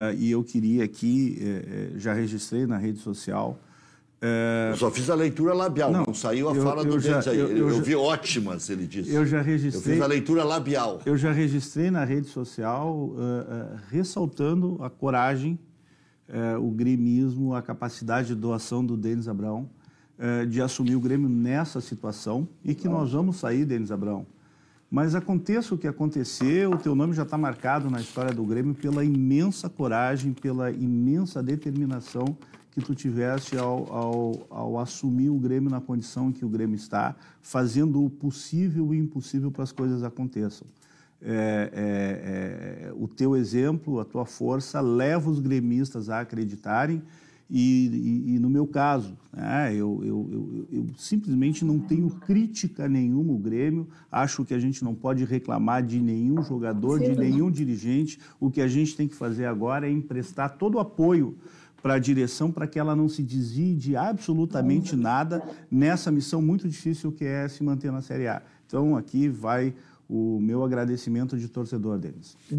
Eh, e eu queria aqui, eh, eh, já registrei na rede social. Eu só fiz a leitura labial, não, não saiu a eu, fala eu do já, aí. Eu, eu, eu vi ótimas, ele disse. Eu já registrei. Eu fiz a leitura labial. Eu já registrei na rede social uh, uh, ressaltando a coragem, uh, o gremismo, a capacidade de doação do Denis Abrão de assumir o Grêmio nessa situação e que nós vamos sair, Denis Abrão, mas aconteça o que acontecer, o teu nome já está marcado na história do Grêmio pela imensa coragem, pela imensa determinação que tu tiveste ao, ao, ao assumir o Grêmio na condição em que o Grêmio está, fazendo o possível e o impossível para as coisas aconteçam. É, é, é, o teu exemplo, a tua força leva os gremistas a acreditarem e, e, e no meu caso, né, eu, eu, eu, eu, simplesmente não tenho crítica nenhuma ao Grêmio, acho que a gente não pode reclamar de nenhum jogador, de nenhum dirigente. O que a gente tem que fazer agora é emprestar todo o apoio para a direção para que ela não se desvie de absolutamente uhum. nada nessa missão muito difícil que é se manter na Série A. Então, aqui vai o meu agradecimento de torcedor, Denis.